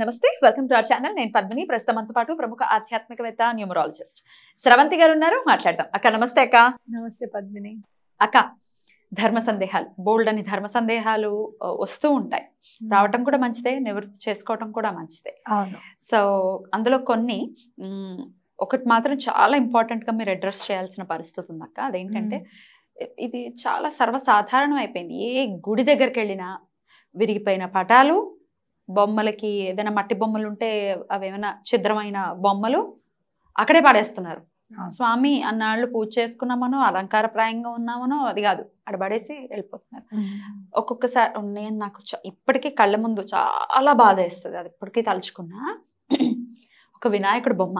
నమస్తే welcome to our channel నేను పద్మిని ప్రస్తుతం అంత పాటు ప్రముఖ ఆధ్యాత్మికవేత్త న్యూమరాలజిస్ట్ స్రవంతి గారు ఉన్నారు మాట్లాడదాం అక్క నమస్తే అక్క నమస్తే పద్మిని అక్క ధర్మ సందేహాలు బోల్డ్ అని ధర్మ సందేహాలు వస్తూ ఉంటాయి రావటం కూడా మంచిదే నివృత్తి చేసుకోవటం కూడా మంచిదే సో అందులో కొన్ని ఒకటి మాత్రం చాలా ఇంపార్టెంట్గా మీరు అడ్రస్ చేయాల్సిన పరిస్థితి ఉంది అక్క అదేంటంటే ఇది చాలా సర్వసాధారణం అయిపోయింది ఏ గుడి దగ్గరికి వెళ్ళినా విరిగిపోయిన పటాలు బొమ్మలకి ఏదైనా మట్టి బొమ్మలు ఉంటే అవి ఏమైనా ఛిద్రమైన బొమ్మలు అక్కడే పడేస్తున్నారు స్వామి అన్నాళ్ళు పూజ చేసుకున్నామనో అలంకారప్రాయంగా ఉన్నామనో అది కాదు అక్కడ పడేసి వెళ్ళిపోతున్నారు ఒక్కొక్కసారి నేను నాకు ఇప్పటికీ కళ్ళ ముందు చాలా బాధ వేస్తుంది అది ఇప్పటికీ తలుచుకున్నా ఒక వినాయకుడు బొమ్మ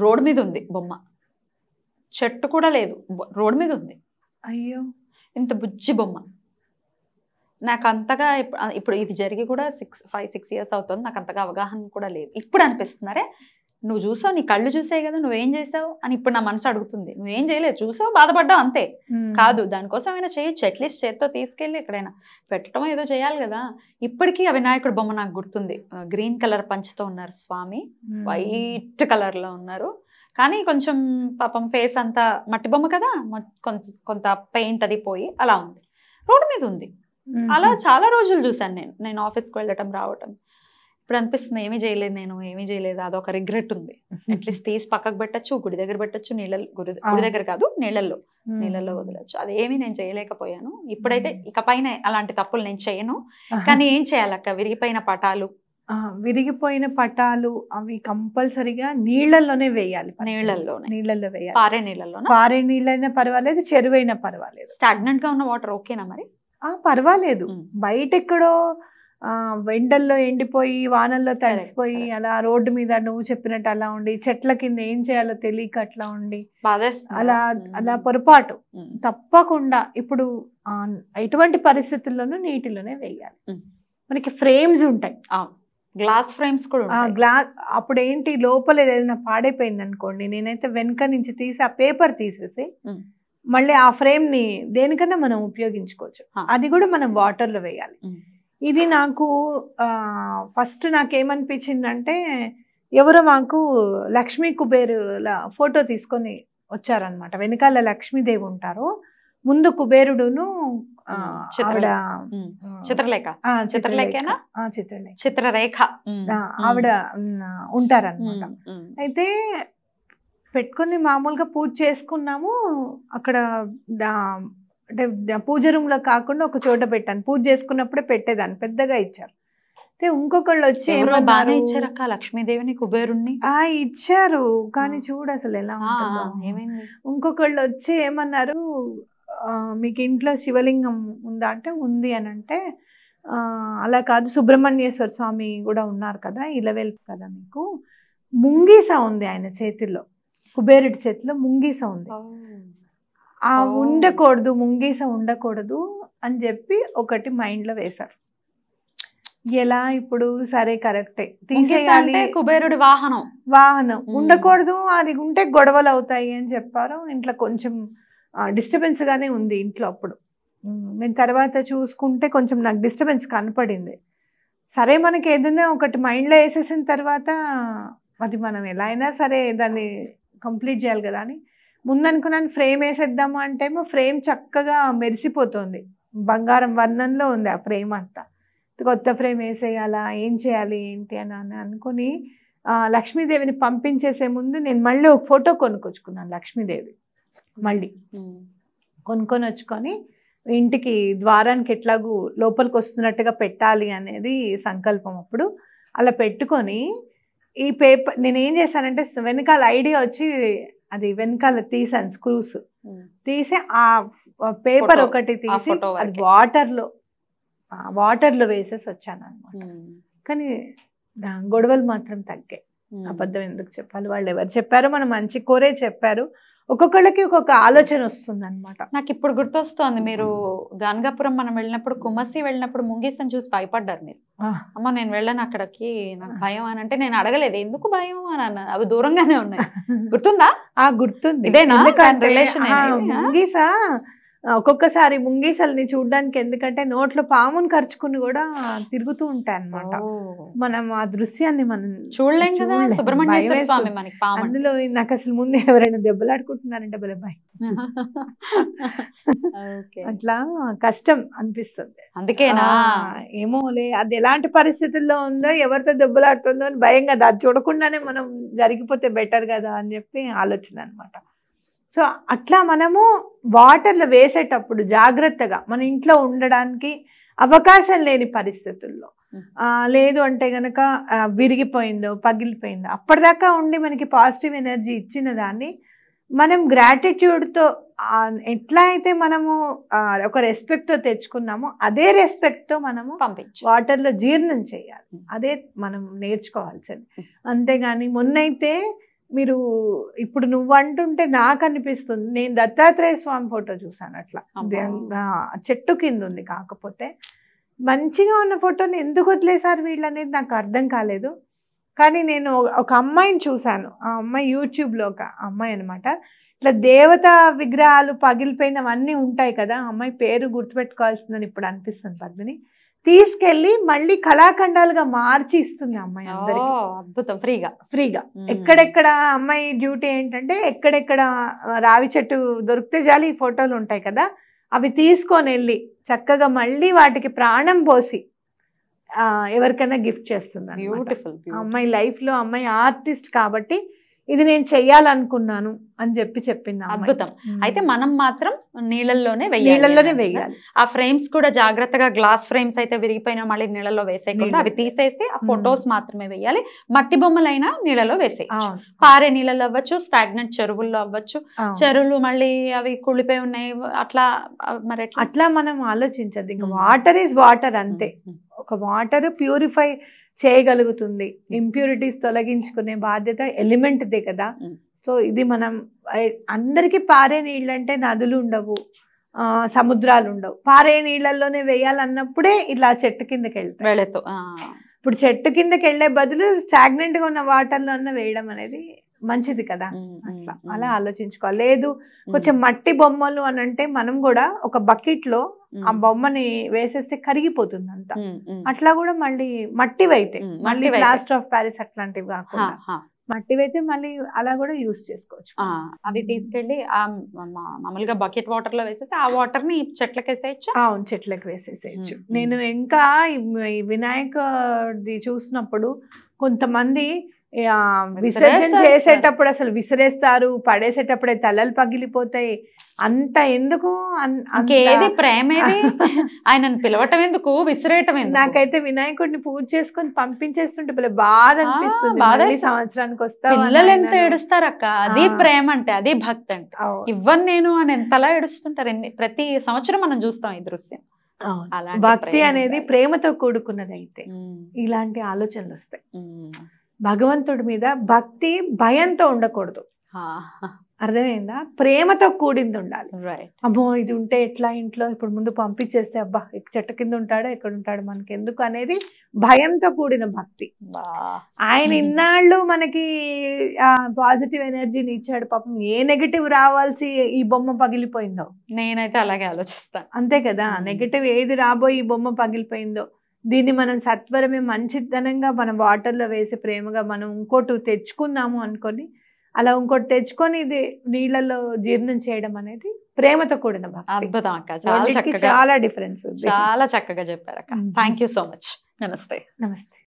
రోడ్ మీద ఉంది బొమ్మ చెట్టు కూడా లేదు రోడ్ మీద ఉంది అయ్యో ఇంత బుజ్జి బొమ్మ నాకు అంతగా ఇప్పుడు ఇది జరిగి కూడా సిక్స్ ఫైవ్ సిక్స్ ఇయర్స్ అవుతుంది నాకు అంతగా అవగాహన కూడా లేదు ఇప్పుడు అనిపిస్తున్నారే నువ్వు చూసావు నీ కళ్ళు చూసాయి కదా నువ్వేం చేసావు అని ఇప్పుడు నా మనసు అడుగుతుంది నువ్వేం చేయలేదు చూసావు బాధపడ్డావు అంతే కాదు దానికోసం అయినా చేయొచ్చు అట్లీస్ట్ చేత్తో తీసుకెళ్ళి ఎక్కడైనా పెట్టడం ఏదో చేయాలి కదా ఇప్పటికీ ఆ వినాయకుడు బొమ్మ నాకు గుర్తుంది గ్రీన్ కలర్ పంచతో ఉన్నారు స్వామి వైట్ కలర్లో ఉన్నారు కానీ కొంచెం పాపం ఫేస్ అంతా మట్టి బొమ్మ కదా కొంత పెయింట్ అది పోయి అలా ఉంది రోడ్డు మీద ఉంది అలా చాలా రోజులు చూశాను నేను నేను ఆఫీస్కి వెళ్ళటం రావటం ఇప్పుడు అనిపిస్తుంది ఏమీ చేయలేదు నేను ఏమీ చేయలేదు అదొక రిగ్రెట్ ఉంది అట్లీస్ట్ తీసి పక్కకు పెట్టచ్చు గుడి దగ్గర పెట్టచ్చు నీళ్ళ గుడి గుడి దగ్గర కాదు నీళ్ళల్లో నీళ్ళల్లో వదలచ్చు అది ఏమీ నేను చేయలేకపోయాను ఇప్పుడైతే ఇక పైన అలాంటి తప్పులు నేను చేయను కానీ ఏం చేయాలక్క విరిగిపోయిన పటాలు విరిగిపోయిన పటాలు అవి కంపల్సరిగా నీళ్లలోనే వేయాలి నీళ్లలోనే నీళ్లలో వేయాలి పారే నీళ్ళలో పారే నీళ్ళైనా పర్వాలేదు చెరువైనా పర్వాలేదు స్టాగ్నెంట్ గా ఉన్న వాటర్ ఓకేనా మరి పర్వాలేదు బయట ఎక్కడో వెండల్లో ఎండిపోయి వానల్లో తడిసిపోయి అలా రోడ్డు మీద నువ్వు చెప్పినట్టు అలా ఉండి చెట్ల కింద ఏం చేయాలో తెలియక అట్లా ఉండి అలా అలా పొరపాటు తప్పకుండా ఇప్పుడు ఎటువంటి పరిస్థితుల్లోనూ నీటిలోనే వేయాలి మనకి ఫ్రేమ్స్ ఉంటాయి గ్లాస్ ఫ్రేమ్స్ కూడా గ్లాస్ అప్పుడు ఏంటి లోపల ఏదైనా పాడైపోయింది అనుకోండి నేనైతే వెనక నుంచి తీసి ఆ పేపర్ తీసేసి మళ్ళీ ఆ ఫ్రేమ్ని దేనికన్నా మనం ఉపయోగించుకోవచ్చు అది కూడా మనం వాటర్లో వేయాలి ఇది నాకు ఫస్ట్ నాకేమనిపించిందంటే ఎవరో మాకు లక్ష్మీ కుబేరుల ఫోటో తీసుకొని వచ్చారనమాట వెనకాల లక్ష్మీదేవి ఉంటారు ముందు కుబేరుడును చిత్రలేఖ చిత్రలేఖ చిత్రరేఖ ఆవిడ ఉంటారనమాట అయితే పెట్టుకుని మామూలుగా పూజ చేసుకున్నాము అక్కడ అంటే పూజ రూమ్లో కాకుండా ఒక చోట పెట్టాను పూజ చేసుకున్నప్పుడే పెట్టేదాన్ని పెద్దగా ఇచ్చారు అయితే ఇంకొకళ్ళు వచ్చి బాగానే ఇచ్చారు లక్ష్మీదేవిని కుబేరుణ్ణి ఆ ఇచ్చారు కానీ చూడు అసలు ఎలా ఇంకొకళ్ళు వచ్చి ఏమన్నారు మీకు ఇంట్లో శివలింగం ఉందా అంటే ఉంది అని అంటే అలా కాదు సుబ్రహ్మణ్యేశ్వర స్వామి కూడా ఉన్నారు కదా ఇలవేల్పు కదా మీకు ముంగీస ఉంది ఆయన చేతిలో కుబేరుడి చేతిలో ముంగీస ఉంది ఆ ఉండకూడదు ముంగీస ఉండకూడదు అని చెప్పి ఒకటి మైండ్లో వేశారు ఎలా ఇప్పుడు సరే కరెక్టే తీసేయాలి కుబేరుడి వాహనం వాహనం ఉండకూడదు అది ఉంటే గొడవలు అవుతాయి అని చెప్పారు ఇంట్లో కొంచెం డిస్టర్బెన్స్ గానే ఉంది ఇంట్లో అప్పుడు నేను తర్వాత చూసుకుంటే కొంచెం నాకు డిస్టర్బెన్స్ కనపడింది సరే మనకి ఏదైనా ఒకటి మైండ్లో వేసేసిన తర్వాత అది మనం ఎలా అయినా సరే దాన్ని కంప్లీట్ చేయాలి కదా అని ముందనుకున్నాను ఫ్రేమ్ వేసేద్దాము అంటేమో ఫ్రేమ్ చక్కగా మెరిసిపోతుంది బంగారం వర్ణంలో ఉంది ఆ ఫ్రేమ్ అంతా కొత్త ఫ్రేమ్ వేసేయాలా ఏం చేయాలి ఏంటి అని అని అనుకుని లక్ష్మీదేవిని పంపించేసే ముందు నేను మళ్ళీ ఒక ఫోటో కొనుక్కొచ్చుకున్నాను లక్ష్మీదేవి మళ్ళీ కొనుక్కొని వచ్చుకొని ఇంటికి ద్వారానికి ఎట్లాగూ లోపలికి వస్తున్నట్టుగా పెట్టాలి అనేది సంకల్పం అప్పుడు అలా పెట్టుకొని ఈ పేపర్ నేను ఏం చేశానంటే వెనకాల ఐడియా వచ్చి అది వెనకాల తీసాను స్క్రూస్ తీసి ఆ పేపర్ ఒకటి తీసి అది వాటర్లో వాటర్లో వేసేసి వచ్చాను అనమాట కానీ గొడవలు మాత్రం తగ్గాయి అబద్ధం ఎందుకు చెప్పాలి వాళ్ళు ఎవరు చెప్పారు మనం మంచి కోరే చెప్పారు ఒక్కొక్కళ్ళకి ఒక్కొక్క ఆలోచన వస్తుంది అనమాట నాకు ఇప్పుడు గుర్తొస్తోంది మీరు గానగాపురం మనం వెళ్ళినప్పుడు కుమసి వెళ్ళినప్పుడు ముంగీసని చూసి భయపడ్డారు మీరు అమ్మ నేను వెళ్ళాను అక్కడికి నాకు భయం అని అంటే నేను అడగలేదు ఎందుకు భయం అని అన్న అవి దూరంగానే ఉన్నాయి గుర్తుందా ఆ గుర్తుంది ఇదేనా రిలేషన్ ముంగీసా ఒక్కొక్కసారి ముంగీసల్ని చూడడానికి ఎందుకంటే నోట్లో పామును ఖర్చుకుని కూడా తిరుగుతూ ఉంటాయి అనమాట మనం ఆ దృశ్యాన్ని మనం చూడలేం అందులో నాకు అసలు ముందు ఎవరైనా దెబ్బలాడుకుంటున్నారంటే భలే భయం అట్లా కష్టం అనిపిస్తుంది అందుకేనా ఏమోలే అది ఎలాంటి పరిస్థితుల్లో ఉందో ఎవరితో దెబ్బలాడుతుందో అని భయం కదా అది చూడకుండానే మనం జరిగిపోతే బెటర్ కదా అని చెప్పి ఆలోచన అనమాట సో అట్లా మనము వాటర్లో వేసేటప్పుడు జాగ్రత్తగా మన ఇంట్లో ఉండడానికి అవకాశం లేని పరిస్థితుల్లో లేదు అంటే గనక విరిగిపోయిందో పగిలిపోయిందో అప్పటిదాకా ఉండి మనకి పాజిటివ్ ఎనర్జీ ఇచ్చిన దాన్ని మనం గ్రాటిట్యూడ్తో ఎట్లా అయితే మనము ఒక రెస్పెక్ట్తో తెచ్చుకున్నామో అదే రెస్పెక్ట్తో మనము పంపించి వాటర్లో జీర్ణం చేయాలి అదే మనం నేర్చుకోవాల్సింది అంతేగాని మొన్నైతే మీరు ఇప్పుడు నువ్వు అంటుంటే నాకు అనిపిస్తుంది నేను దత్తాత్రేయ స్వామి ఫోటో చూసాను అట్లా చెట్టు కింద ఉంది కాకపోతే మంచిగా ఉన్న ఫోటోని ఎందుకు వదిలేశారు వీళ్ళు అనేది నాకు అర్థం కాలేదు కానీ నేను ఒక అమ్మాయిని చూశాను ఆ అమ్మాయి యూట్యూబ్లో ఒక అమ్మాయి అనమాట ఇట్లా దేవత విగ్రహాలు పగిలిపోయినవన్నీ ఉంటాయి కదా అమ్మాయి పేరు గుర్తుపెట్టుకోవాల్సిందని ఇప్పుడు అనిపిస్తుంది పద్మిని తీసుకెళ్లి మళ్ళీ కళాఖండాలుగా మార్చి ఇస్తుంది అమ్మాయి అందరికి అద్భుతం ఫ్రీగా ఫ్రీగా ఎక్కడెక్కడ అమ్మాయి డ్యూటీ ఏంటంటే ఎక్కడెక్కడ రావి చెట్టు దొరికితే ఈ ఫోటోలు ఉంటాయి కదా అవి తీసుకొని వెళ్ళి చక్కగా మళ్ళీ వాటికి ప్రాణం పోసి ఎవరికైనా గిఫ్ట్ చేస్తుంది బ్యూటిఫుల్ అమ్మాయి లైఫ్ లో అమ్మాయి ఆర్టిస్ట్ కాబట్టి ఇది నేను చెయ్యాలనుకున్నాను అని చెప్పి చెప్పింది అద్భుతం అయితే మనం మాత్రం నీళ్ళల్లోనే వెయ్యి నీళ్ళల్లోనే వేయాలి ఆ ఫ్రేమ్స్ కూడా జాగ్రత్తగా గ్లాస్ ఫ్రేమ్స్ అయితే విరిగిపోయిన మళ్ళీ నీళ్ళలో వేసేయకుండా అవి తీసేసి ఆ ఫొటోస్ మాత్రమే వేయాలి మట్టి బొమ్మలైనా నీళ్ళలో వేసేయచ్చు పారే నీళ్ళలో అవ్వచ్చు స్టాగ్నెంట్ చెరువుల్లో అవ్వచ్చు చెరువులు మళ్ళీ అవి కుళ్ళిపోయి ఉన్నాయి అట్లా మరి అట్లా మనం ఆలోచించదు ఇంకా వాటర్ ఈజ్ వాటర్ అంతే ఒక వాటర్ ప్యూరిఫై చేయగలుగుతుంది ఇంప్యూరిటీస్ తొలగించుకునే బాధ్యత ఎలిమెంట్దే కదా సో ఇది మనం అందరికీ పారే నీళ్ళు అంటే నదులు ఉండవు సముద్రాలు ఉండవు పారే నీళ్లలోనే వేయాలన్నప్పుడే ఇలా చెట్టు కిందకి వెళ్తాం ఇప్పుడు చెట్టు కిందకి వెళ్లే బదులు స్టాగ్నెంట్గా ఉన్న వాటర్లో అన్న వేయడం అనేది మంచిది కదా అట్లా అలా ఆలోచించుకోవాలి లేదు కొంచెం మట్టి బొమ్మలు అని అంటే మనం కూడా ఒక బకెట్ లో ఆ బొమ్మని వేసేస్తే కరిగిపోతుంది అంత అట్లా కూడా మళ్ళీ మట్టివైతే మళ్ళీ ప్లాస్టర్ ఆఫ్ ప్యారిస్ అట్లాంటివి కాకుండా మట్టివైతే మళ్ళీ అలా కూడా యూస్ చేసుకోవచ్చు అవి తీసుకెళ్ళి మామూలుగా బకెట్ వాటర్ లో వేసేసి ఆ వాటర్ ని చెట్లకు వేసేయచ్చు అవును చెట్లకు వేసేసేయచ్చు నేను ఇంకా వినాయకుడి చూసినప్పుడు కొంతమంది విసర్జన చేసేటప్పుడు అసలు విసిరేస్తారు పడేసేటప్పుడే తలలు పగిలిపోతాయి అంత ఎందుకు ఏది ప్రేమ ఆయన పిలవటం ఎందుకు విసిరేయటం నాకైతే వినాయకుడిని పూజ చేసుకొని పంపించేస్తుంటే పిల్ల బాధ అనిపిస్తుంది సంవత్సరానికి వస్తా పిల్లలు ఎంత ఏడుస్తారు అక్క అది ప్రేమ అంటే అది భక్తి అంటే ఇవ్వను నేను అని ఎంతలా ఏడుస్తుంటారు ప్రతి సంవత్సరం మనం చూస్తాం ఈ దృశ్యం భక్తి అనేది ప్రేమతో కూడుకున్నది అయితే ఇలాంటి ఆలోచనలు వస్తాయి భగవంతుడి మీద భక్తి భయంతో ఉండకూడదు అర్థమైందా ప్రేమతో కూడింది ఉండాలి అమ్మో ఇది ఉంటే ఎట్లా ఇంట్లో ఇప్పుడు ముందు పంపించేస్తే అబ్బా చెట్టు కింద ఉంటాడో ఎక్కడ ఉంటాడు మనకి ఎందుకు అనేది భయంతో కూడిన భక్తి ఆయన hmm. ఇన్నాళ్ళు మనకి పాజిటివ్ ఎనర్జీని ఇచ్చాడు పాపం ఏ నెగిటివ్ రావాల్సి ఈ బొమ్మ పగిలిపోయిందో నేనైతే అలాగే ఆలోచిస్తాను అంతే కదా నెగిటివ్ hmm. ఏది రాబోయి ఈ బొమ్మ పగిలిపోయిందో దీన్ని మనం సత్వరమే మంచితనంగా మనం వాటర్లో వేసి ప్రేమగా మనం ఇంకోటి తెచ్చుకుందాము అనుకొని అలా ఇంకోటి తెచ్చుకొని ఇది నీళ్ళలో జీర్ణం చేయడం అనేది ప్రేమతో కూడిన అద్భుతం అక్క చాలా చాలా డిఫరెన్స్ చాలా చక్కగా చెప్పారు అక్క థ్యాంక్ సో మచ్ నమస్తే నమస్తే